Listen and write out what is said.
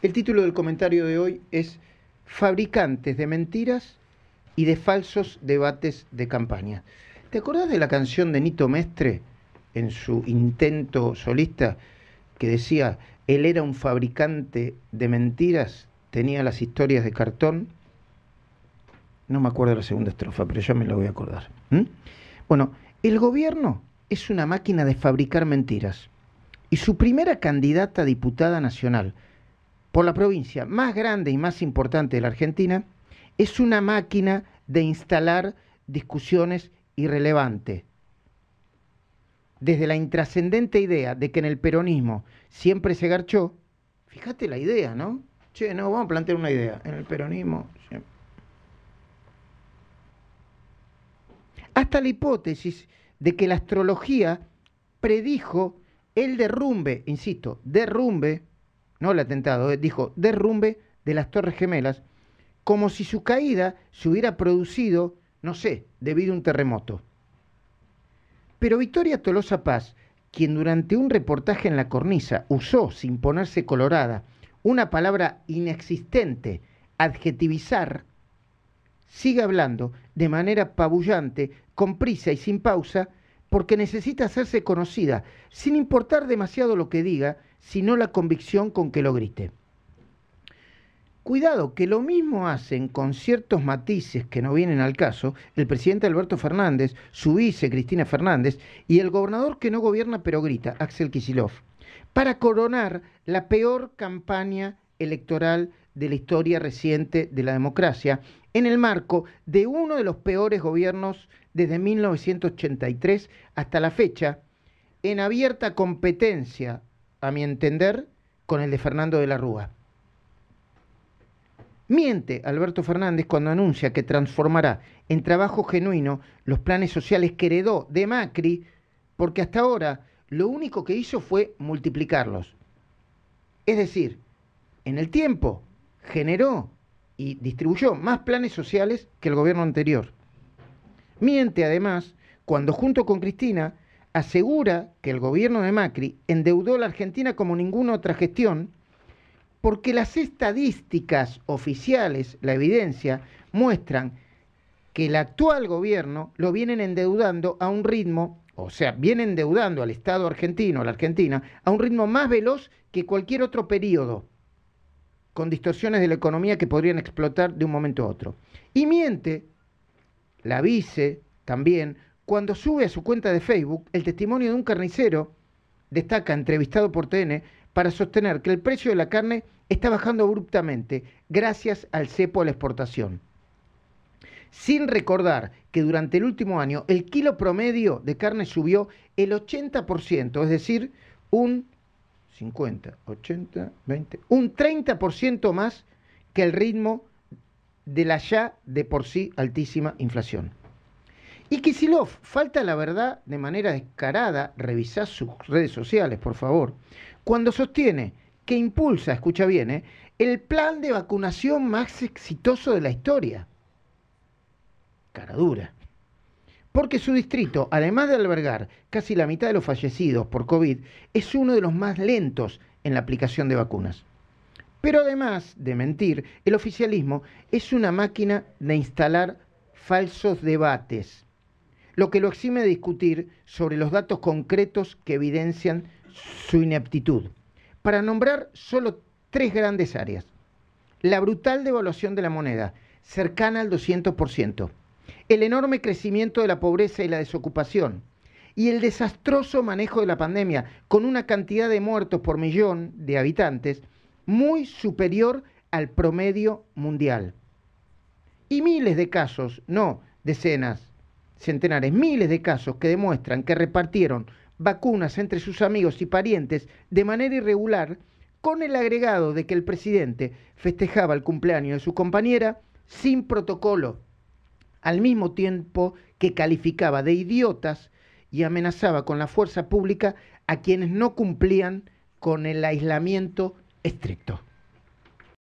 El título del comentario de hoy es Fabricantes de mentiras y de falsos debates de campaña. ¿Te acordás de la canción de Nito Mestre en su intento solista que decía, él era un fabricante de mentiras, tenía las historias de cartón? No me acuerdo de la segunda estrofa, pero ya me la voy a acordar. ¿Mm? Bueno, el gobierno es una máquina de fabricar mentiras. Y su primera candidata a diputada nacional, por la provincia más grande y más importante de la Argentina, es una máquina de instalar discusiones irrelevantes. Desde la intrascendente idea de que en el peronismo siempre se garchó, fíjate la idea, ¿no? Che, no, vamos a plantear una idea. En el peronismo. Siempre. Hasta la hipótesis de que la astrología predijo el derrumbe, insisto, derrumbe no el atentado, eh, dijo derrumbe de las Torres Gemelas, como si su caída se hubiera producido, no sé, debido a un terremoto. Pero Victoria Tolosa Paz, quien durante un reportaje en la cornisa usó, sin ponerse colorada, una palabra inexistente, adjetivizar, sigue hablando de manera pabullante, con prisa y sin pausa, porque necesita hacerse conocida, sin importar demasiado lo que diga, sino la convicción con que lo grite. Cuidado, que lo mismo hacen con ciertos matices que no vienen al caso el presidente Alberto Fernández, su vice Cristina Fernández y el gobernador que no gobierna pero grita, Axel Kisilov, para coronar la peor campaña electoral de la historia reciente de la democracia, en el marco de uno de los peores gobiernos desde 1983 hasta la fecha, en abierta competencia, a mi entender, con el de Fernando de la Rúa. Miente Alberto Fernández cuando anuncia que transformará en trabajo genuino los planes sociales que heredó de Macri, porque hasta ahora lo único que hizo fue multiplicarlos. Es decir, en el tiempo, generó y distribuyó más planes sociales que el gobierno anterior. Miente además cuando junto con Cristina asegura que el gobierno de Macri endeudó a la Argentina como ninguna otra gestión porque las estadísticas oficiales, la evidencia, muestran que el actual gobierno lo vienen endeudando a un ritmo, o sea, viene endeudando al Estado argentino, a la Argentina, a un ritmo más veloz que cualquier otro periodo con distorsiones de la economía que podrían explotar de un momento a otro. Y miente, la vice también, cuando sube a su cuenta de Facebook el testimonio de un carnicero, destaca entrevistado por TN, para sostener que el precio de la carne está bajando abruptamente gracias al cepo a la exportación. Sin recordar que durante el último año el kilo promedio de carne subió el 80%, es decir, un 50, 80, 20, un 30% más que el ritmo de la ya de por sí altísima inflación. Y Kisilov falta la verdad de manera descarada, revisa sus redes sociales, por favor, cuando sostiene que impulsa, escucha bien, ¿eh? el plan de vacunación más exitoso de la historia. Cara dura porque su distrito, además de albergar casi la mitad de los fallecidos por COVID, es uno de los más lentos en la aplicación de vacunas. Pero además de mentir, el oficialismo es una máquina de instalar falsos debates, lo que lo exime de discutir sobre los datos concretos que evidencian su ineptitud. Para nombrar solo tres grandes áreas. La brutal devaluación de la moneda, cercana al 200% el enorme crecimiento de la pobreza y la desocupación y el desastroso manejo de la pandemia, con una cantidad de muertos por millón de habitantes muy superior al promedio mundial. Y miles de casos, no decenas, centenares, miles de casos que demuestran que repartieron vacunas entre sus amigos y parientes de manera irregular, con el agregado de que el presidente festejaba el cumpleaños de su compañera sin protocolo al mismo tiempo que calificaba de idiotas y amenazaba con la fuerza pública a quienes no cumplían con el aislamiento estricto.